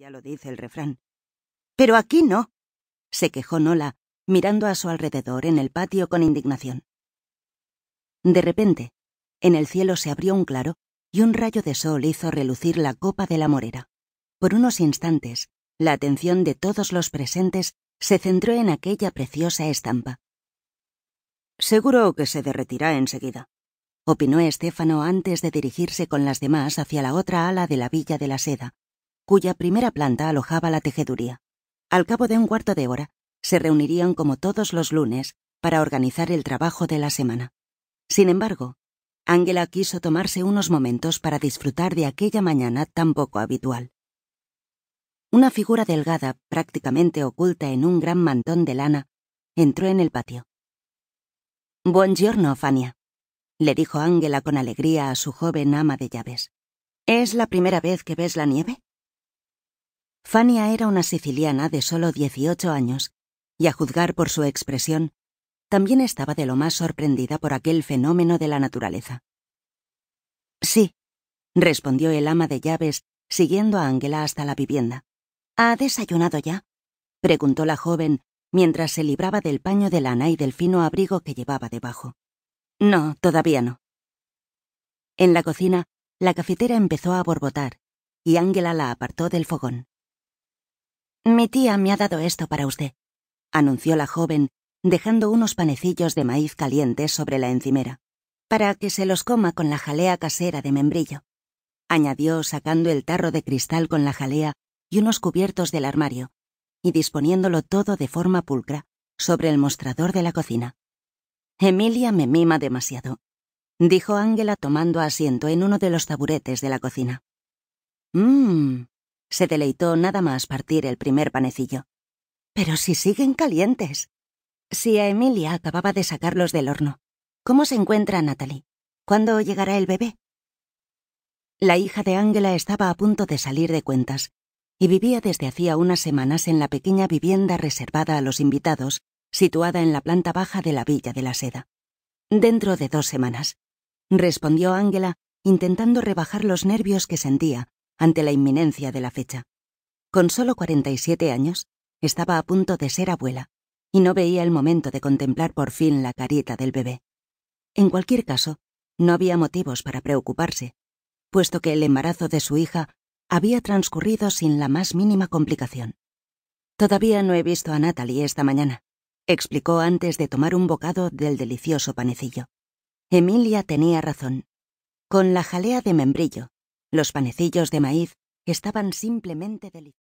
Ya lo dice el refrán. Pero aquí no, se quejó Nola, mirando a su alrededor en el patio con indignación. De repente, en el cielo se abrió un claro y un rayo de sol hizo relucir la copa de la morera. Por unos instantes, la atención de todos los presentes se centró en aquella preciosa estampa. Seguro que se derretirá enseguida, opinó Estéfano antes de dirigirse con las demás hacia la otra ala de la Villa de la Seda, cuya primera planta alojaba la tejeduría. Al cabo de un cuarto de hora, se reunirían como todos los lunes para organizar el trabajo de la semana. Sin embargo, Ángela quiso tomarse unos momentos para disfrutar de aquella mañana tan poco habitual. Una figura delgada, prácticamente oculta en un gran mantón de lana, entró en el patio. Buongiorno, Fania, le dijo Ángela con alegría a su joven ama de llaves. ¿Es la primera vez que ves la nieve? Fania era una siciliana de solo dieciocho años, y a juzgar por su expresión, también estaba de lo más sorprendida por aquel fenómeno de la naturaleza. Sí, respondió el ama de llaves, siguiendo a Ángela hasta la vivienda. ¿Ha desayunado ya? preguntó la joven mientras se libraba del paño de lana y del fino abrigo que llevaba debajo. No, todavía no. En la cocina, la cafetera empezó a borbotar y Ángela la apartó del fogón. Mi tía me ha dado esto para usted, anunció la joven, dejando unos panecillos de maíz calientes sobre la encimera, para que se los coma con la jalea casera de membrillo, añadió sacando el tarro de cristal con la jalea y unos cubiertos del armario, y disponiéndolo todo de forma pulcra sobre el mostrador de la cocina. Emilia me mima demasiado, dijo Ángela tomando asiento en uno de los taburetes de la cocina. Mmm, se deleitó nada más partir el primer panecillo. Pero si siguen calientes. Si a Emilia acababa de sacarlos del horno. ¿Cómo se encuentra Natalie? ¿Cuándo llegará el bebé? La hija de Ángela estaba a punto de salir de cuentas y vivía desde hacía unas semanas en la pequeña vivienda reservada a los invitados, situada en la planta baja de la Villa de la Seda. Dentro de dos semanas, respondió Ángela, intentando rebajar los nervios que sentía ante la inminencia de la fecha. Con solo 47 años, estaba a punto de ser abuela, y no veía el momento de contemplar por fin la carita del bebé. En cualquier caso, no había motivos para preocuparse, puesto que el embarazo de su hija había transcurrido sin la más mínima complicación. Todavía no he visto a Natalie esta mañana, explicó antes de tomar un bocado del delicioso panecillo. Emilia tenía razón. Con la jalea de membrillo, los panecillos de maíz estaban simplemente deliciosos.